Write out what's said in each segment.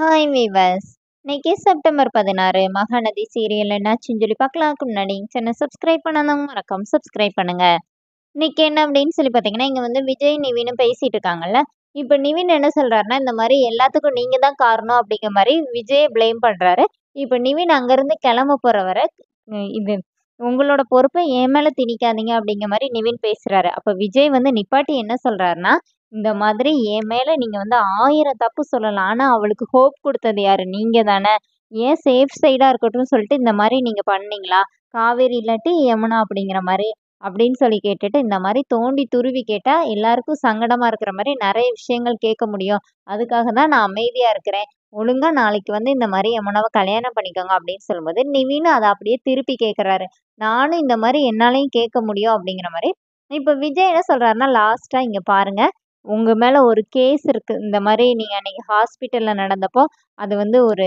hi viewers இன்னைக்கு September பதினாறு Mahanadi serial என்னாச்சுன்னு சொல்லி பார்க்கலாம்க்கு முன்னாடி சேனல் சப்ஸ்கிரைப் பண்ணாதவங்க மறக்காம சப்ஸ்கிரைப் பண்ணுங்க இன்னைக்கு என்ன அப்படின்னு சொல்லி பார்த்தீங்கன்னா இங்கே வந்து விஜய் நிவின்னு பேசிட்டு இருக்காங்கல்ல இப்போ நிவின் என்ன சொல்றாருன்னா இந்த மாதிரி எல்லாத்துக்கும் நீங்க தான் காரணம் அப்படிங்கிற மாதிரி விஜயை ப்ளேம் பண்றாரு இப்போ நிவின் அங்கேருந்து கிளம்ப போறவரை வரை இது உங்களோட பொறுப்பை ஏன் மேலே திணிக்காதீங்க அப்படிங்கிற மாதிரி நிவின் பேசுறாரு அப்போ விஜய் வந்து நிப்பாட்டி என்ன சொல்றாருன்னா இந்த மாதிரி என் மேலே நீங்கள் வந்து ஆயிரம் தப்பு சொல்லலாம் ஆனால் அவளுக்கு ஹோப் கொடுத்தது யார் நீங்கள் தானே ஏன் சேஃப் சைடாக இருக்கட்டும் சொல்லிட்டு இந்த மாதிரி நீங்கள் பண்ணீங்களா காவேரி இல்லாட்டி யமுனா அப்படிங்கிற மாதிரி அப்படின்னு சொல்லி கேட்டுட்டு இந்த மாதிரி தோண்டி துருவி கேட்டால் எல்லாருக்கும் சங்கடமாக இருக்கிற மாதிரி நிறைய விஷயங்கள் கேட்க முடியும் அதுக்காக தான் நான் அமைதியாக இருக்கிறேன் ஒழுங்கா நாளைக்கு வந்து இந்த மாதிரி யமுனாவை கல்யாணம் பண்ணிக்கோங்க அப்படின்னு சொல்லும்போது நிவினும் அதை அப்படியே திருப்பி கேட்குறாரு நானும் இந்த மாதிரி என்னாலையும் கேட்க முடியும் அப்படிங்கிற மாதிரி இப்போ விஜய் என்ன சொல்கிறாருன்னா லாஸ்ட்டாக இங்கே பாருங்கள் உங்கள் மேலே ஒரு கேஸ் இருக்குது இந்த மாதிரி நீங்கள் அன்றைக்கி ஹாஸ்பிட்டலில் நடந்தப்போ அது வந்து ஒரு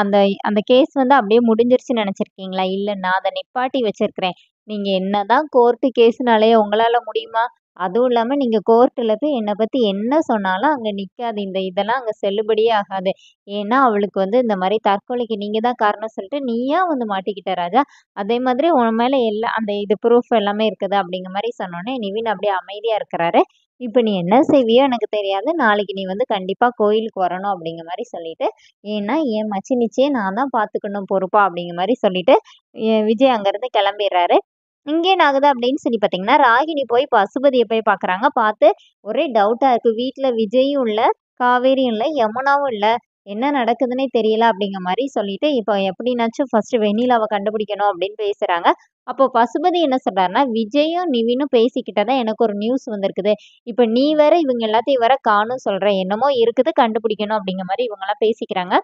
அந்த அந்த கேஸ் வந்து அப்படியே முடிஞ்சிருச்சு நினச்சிருக்கீங்களா இல்லை நான் அதை நிப்பாட்டி வச்சுருக்கிறேன் நீங்கள் என்ன தான் கோர்ட்டு கேஸுனாலே உங்களால் முடியுமா அதுவும் இல்லாமல் நீங்கள் கோர்ட்டில் போய் என்னை பற்றி என்ன சொன்னாலும் அங்கே நிற்காது இந்த இதெல்லாம் அங்கே செல்லுபடியே ஆகாது ஏன்னா அவளுக்கு வந்து இந்த மாதிரி தற்கொலைக்கு நீங்கள் தான் காரணம் சொல்லிட்டு நீயா வந்து மாட்டிக்கிட்ட ராஜா அதே மாதிரி உன் மேலே எல்லா அந்த இது ப்ரூஃப் எல்லாமே இருக்குது அப்படிங்கிற மாதிரி சொன்னோன்னே நிவின் அப்படியே அமைதியாக இருக்கிறாரு இப்போ நீ என்ன செய்வியோ எனக்கு தெரியாது நாளைக்கு நீ வந்து கண்டிப்பாக கோயிலுக்கு வரணும் அப்படிங்கிற மாதிரி சொல்லிட்டு ஏன்னா என் மச்சி நிச்சயம் நான் தான் பார்த்துக்கணும் பொறுப்பா அப்படிங்கிற மாதிரி சொல்லிட்டு விஜய் அங்கேருந்து கிளம்பிடுறாரு இங்கே என்ன ஆகுது அப்படின்னு சொல்லி பார்த்தீங்கன்னா ராகினி போய் பசுபதியை போய் பார்க்குறாங்க பார்த்து ஒரே டவுட்டாக இருக்குது வீட்டில் விஜயும் இல்லை காவேரியும் இல்லை யமுனாவும் இல்லை என்ன நடக்குதுன்னே தெரியல அப்படிங்கிற மாதிரி சொல்லிட்டு இப்போ எப்படின்னாச்சும் ஃபர்ஸ்ட் வெண்ணிலாவை கண்டுபிடிக்கணும் அப்படின்னு பேசுறாங்க அப்போ பசுபதி என்ன சொல்றாருன்னா விஜயும் நிவினும் தான் எனக்கு ஒரு நியூஸ் வந்திருக்குது இப்போ நீ வேற இவங்க எல்லாத்தையும் வேற காணும் சொல்ற என்னமோ இருக்குது கண்டுபிடிக்கணும் அப்படிங்கிற மாதிரி இவங்கெல்லாம் பேசிக்கிறாங்க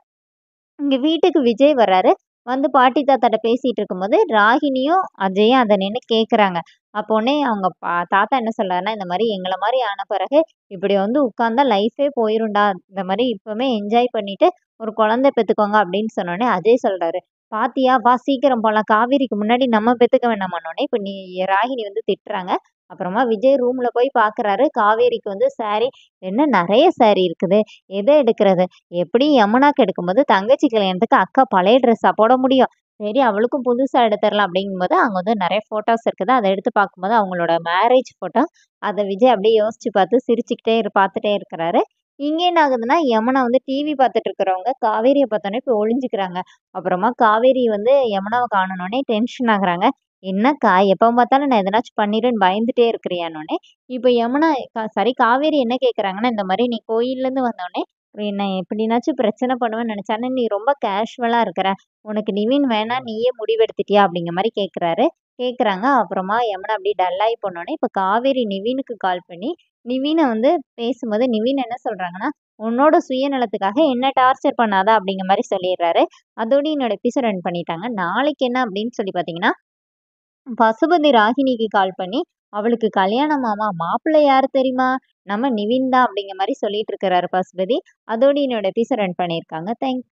இங்க வீட்டுக்கு விஜய் வர்றாரு வந்து பாட்டி தாத்தாட்ட பேசிகிட்டு இருக்கும்போது ராகினியும் அஜயும் அதை நின்று கேட்குறாங்க அப்போனே அவங்க பா தாத்தா என்ன சொல்கிறாருன்னா இந்த மாதிரி எங்களை மாதிரி ஆன பிறகு இப்படி வந்து உட்காந்தா லைஃபே போயிருண்டா இந்த மாதிரி இப்போவுமே என்ஜாய் பண்ணிவிட்டு ஒரு குழந்தை பெற்றுக்கோங்க அப்படின்னு சொன்னோடனே அஜய் சொல்கிறாரு பாத்தியா வா சீக்கிரம் போகலாம் காவேரிக்கு முன்னாடி நம்ம பெற்றுக்க வேணாமான்னொடனே இப்போ நீ ராகினி வந்து திட்டுறாங்க அப்புறமா விஜய் ரூமில் போய் பார்க்குறாரு காவேரிக்கு வந்து சாரி என்ன நிறைய சாரி இருக்குது எதை எடுக்கிறது எப்படி யமுனாக்கு எடுக்கும்போது தங்கச்சி கல்யாணத்துக்கு அக்கா பழைய ட்ரெஸ்ஸாக போட முடியும் சரி அவளுக்கும் புதுசாக எடுத்துடலாம் அப்படிங்கும்போது அங்கே வந்து நிறைய ஃபோட்டோஸ் இருக்குது அதை எடுத்து பார்க்கும்போது அவங்களோட மேரேஜ் ஃபோட்டோ அதை விஜய் அப்படியே யோசித்து பார்த்து சிரிச்சுக்கிட்டே பார்த்துட்டே இருக்கிறாரு இங்கே என்ன ஆகுதுன்னா யமுனா வந்து டிவி பார்த்துட்டு இருக்கிறவங்க காவேரியை பார்த்தோன்னே இப்போ ஒளிஞ்சுக்கிறாங்க அப்புறமா காவேரி வந்து யமுனாவை காணணுன்னே டென்ஷன் ஆகுறாங்க என்னக்கா எப்போ பார்த்தாலும் நான் எதனாச்சும் பண்ணிடுன்னு பயந்துட்டே இருக்கிறியானோடனே இப்போ யமுனா கா- சாரி காவேரி என்ன கேட்குறாங்கன்னா இந்த மாதிரி நீ கோயில்லேருந்து வந்தோடனே என்ன எப்படினாச்சும் பிரச்சனை பண்ணுவேன்னு நினச்சானே நீ ரொம்ப கேஷுவலாக இருக்கிற உனக்கு நிவின் வேணா நீயே முடிவெடுத்துட்டியா அப்படிங்கிற மாதிரி கேட்குறாரு கேட்குறாங்க அப்புறமா யமுனா அப்படியே டல்லாகி போனோடனே இப்போ காவேரி நிவினுக்கு கால் பண்ணி நிவீனை வந்து பேசும்போது நிவின் என்ன சொல்கிறாங்கன்னா உன்னோட சுயநலத்துக்காக என்ன டார்ச்சர் பண்ணாதா அப்படிங்கிற மாதிரி சொல்லிடுறாரு அதோடய என்னோட எபிசோட் ரன் பண்ணிட்டாங்க நாளைக்கு என்ன அப்படின்னு சொல்லி பார்த்தீங்கன்னா பசுபதி ராகினிக்கு கால் பண்ணி அவளுக்கு கல்யாணமாமா மாப்பிள்ளை யார் தெரியுமா நம்ம நிவின் தான் அப்படிங்கிற மாதிரி சொல்லிட்டு இருக்கிறாரு பசுபதி அதோடு என்னோட எபிசோட் ரன் பண்ணியிருக்காங்க தேங்க்